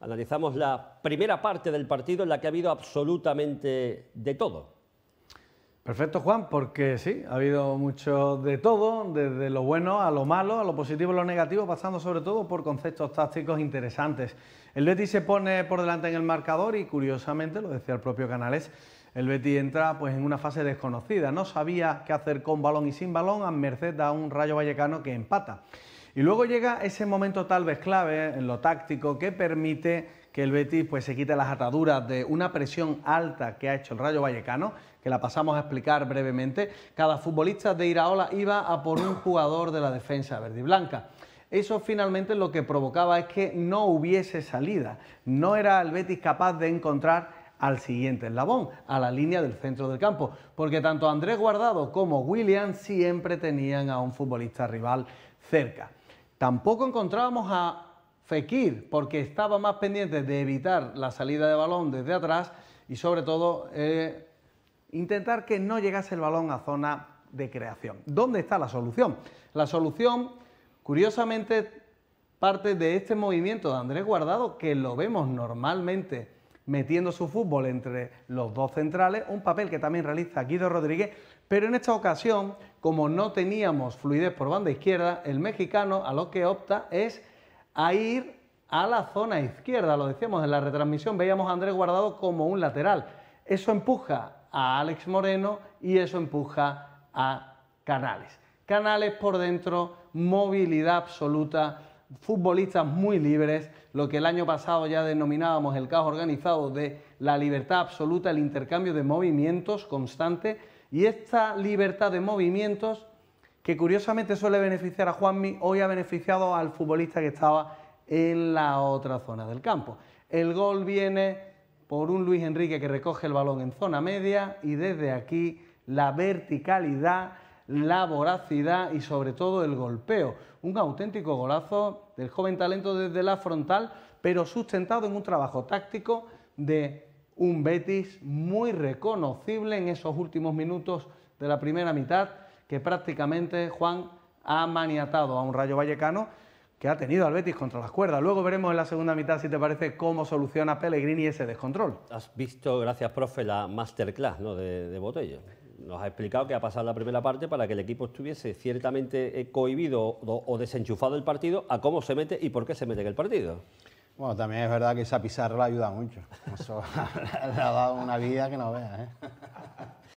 analizamos la primera parte del partido en la que ha habido absolutamente de todo. Perfecto, Juan, porque sí, ha habido mucho de todo, desde lo bueno a lo malo, a lo positivo a lo negativo, pasando sobre todo por conceptos tácticos interesantes. El Betis se pone por delante en el marcador y, curiosamente, lo decía el propio Canales, el Betis entra pues, en una fase desconocida. No sabía qué hacer con balón y sin balón, a merced a un Rayo Vallecano que empata. Y luego llega ese momento tal vez clave en lo táctico que permite que el Betis pues, se quite las ataduras de una presión alta que ha hecho el Rayo Vallecano, que la pasamos a explicar brevemente. Cada futbolista de Iraola iba a por un jugador de la defensa verde y blanca. Eso finalmente lo que provocaba es que no hubiese salida. No era el Betis capaz de encontrar al siguiente eslabón, a la línea del centro del campo, porque tanto Andrés Guardado como William siempre tenían a un futbolista rival cerca. Tampoco encontrábamos a Fekir porque estaba más pendiente de evitar la salida de balón desde atrás y sobre todo eh, intentar que no llegase el balón a zona de creación. ¿Dónde está la solución? La solución, curiosamente, parte de este movimiento de Andrés Guardado que lo vemos normalmente metiendo su fútbol entre los dos centrales, un papel que también realiza Guido Rodríguez, pero en esta ocasión, como no teníamos fluidez por banda izquierda, el mexicano a lo que opta es a ir a la zona izquierda, lo decíamos en la retransmisión, veíamos a Andrés Guardado como un lateral. Eso empuja a Alex Moreno y eso empuja a Canales. Canales por dentro, movilidad absoluta, futbolistas muy libres, lo que el año pasado ya denominábamos el caos organizado de la libertad absoluta, el intercambio de movimientos constante, y esta libertad de movimientos, que curiosamente suele beneficiar a Juanmi, hoy ha beneficiado al futbolista que estaba en la otra zona del campo. El gol viene por un Luis Enrique que recoge el balón en zona media y desde aquí la verticalidad la voracidad y sobre todo el golpeo. Un auténtico golazo del joven talento desde la frontal, pero sustentado en un trabajo táctico de un Betis muy reconocible en esos últimos minutos de la primera mitad, que prácticamente Juan ha maniatado a un Rayo Vallecano que ha tenido al Betis contra las cuerdas. Luego veremos en la segunda mitad, si te parece, cómo soluciona Pellegrini ese descontrol. Has visto, gracias, profe, la masterclass de, de nos ha explicado que ha pasado la primera parte para que el equipo estuviese ciertamente eh, cohibido o, desenchufado el partido a cómo se mete y por qué se mete en el partido. Bueno, también es verdad que esa pizarra ayuda mucho. le ha dado una vida que no vea ¿eh?